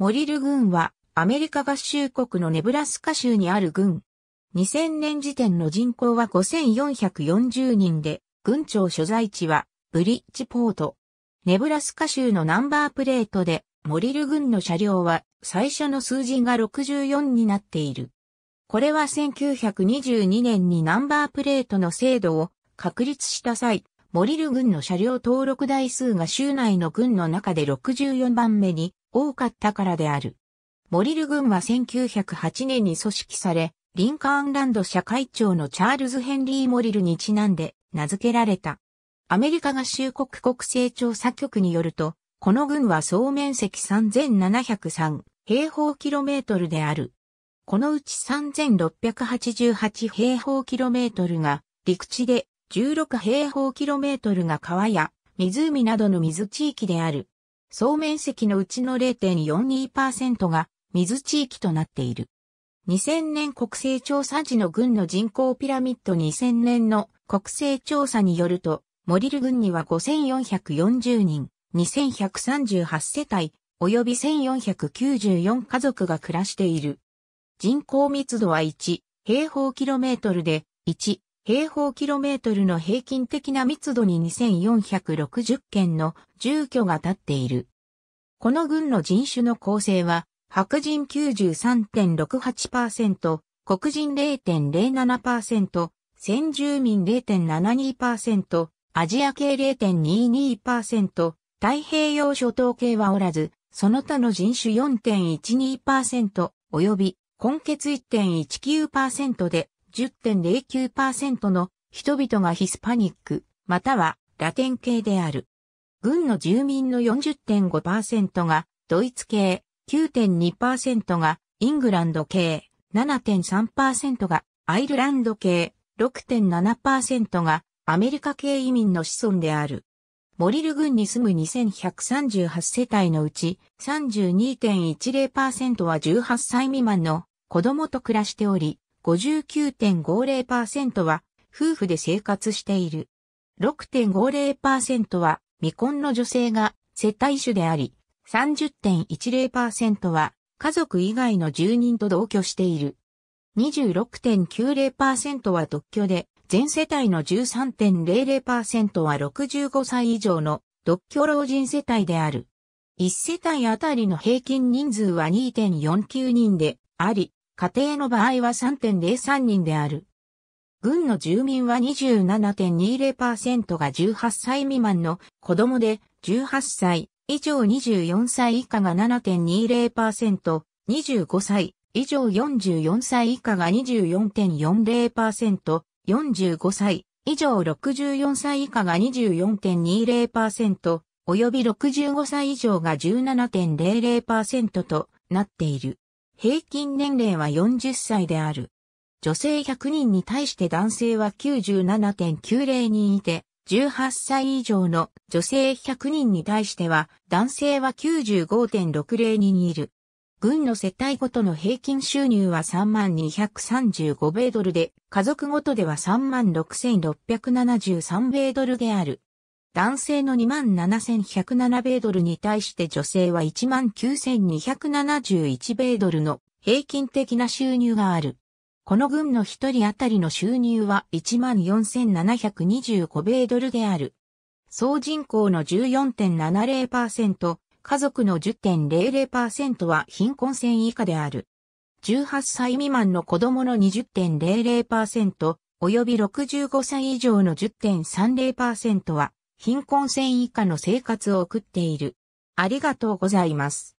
モリル軍はアメリカ合衆国のネブラスカ州にある軍。2000年時点の人口は5440人で、軍庁所在地はブリッジポート。ネブラスカ州のナンバープレートで、モリル軍の車両は最初の数字が64になっている。これは1922年にナンバープレートの制度を確立した際、モリル軍の車両登録台数が州内の軍の中で64番目に多かったからである。モリル軍は1908年に組織され、リンカーンランド社会長のチャールズ・ヘンリー・モリルにちなんで名付けられた。アメリカ合衆国国勢調査局によると、この軍は総面積3703平方キロメートルである。このうち3688平方キロメートルが陸地で16平方キロメートルが川や湖などの水地域である。総面積のうちの0.42%が水地域となっている。2000年国勢調査時の軍の人口ピラミッド2000年の国勢調査によると、モリル軍には5440人、2138世帯、及び1494家族が暮らしている。人口密度は1、平方キロメートルで、1、平方キロメートルの平均的な密度に2460件の住居が建っている。この郡の人種の構成は、白人93.68%、黒人0.07%、先住民0.72%、アジア系0.22%、太平洋諸島系はおらず、その他の人種4.12%及び根血1.19%で10.09%の人々がヒスパニック、またはラテン系である。軍の住民の40.5%がドイツ系、9.2%がイングランド系、7.3%がアイルランド系、6.7%がアメリカ系移民の子孫である。モリル郡に住む2138世帯のうち32.10%は18歳未満の子供と暮らしており、59.50%は夫婦で生活している。6.50%は未婚の女性が接待主であり、30.10%は家族以外の住人と同居している。26.90%は独居で、全世帯の13.00%は65歳以上の独居老人世帯である。1世帯あたりの平均人数は2.49人であり、家庭の場合は3.03人である。軍の住民は27.20%が18歳未満の子供で、18歳以上24歳以下が7.20%、25歳以上44歳以下が24.40%、45歳以上64歳以下が24.20%、及び65歳以上が17.00%となっている。平均年齢は40歳である。女性100人に対して男性は97.90人いて、18歳以上の女性100人に対しては男性は95.60人いる。軍の世帯ごとの平均収入は3235米ドルで、家族ごとでは36,673米ドルである。男性の27,107米ドルに対して女性は19,271米ドルの平均的な収入がある。この群の一人当たりの収入は14,725米ドルである。総人口の14.70%、家族の10.00%は貧困線以下である。18歳未満の子供の20.00%、及び65歳以上の10.30%は貧困線以下の生活を送っている。ありがとうございます。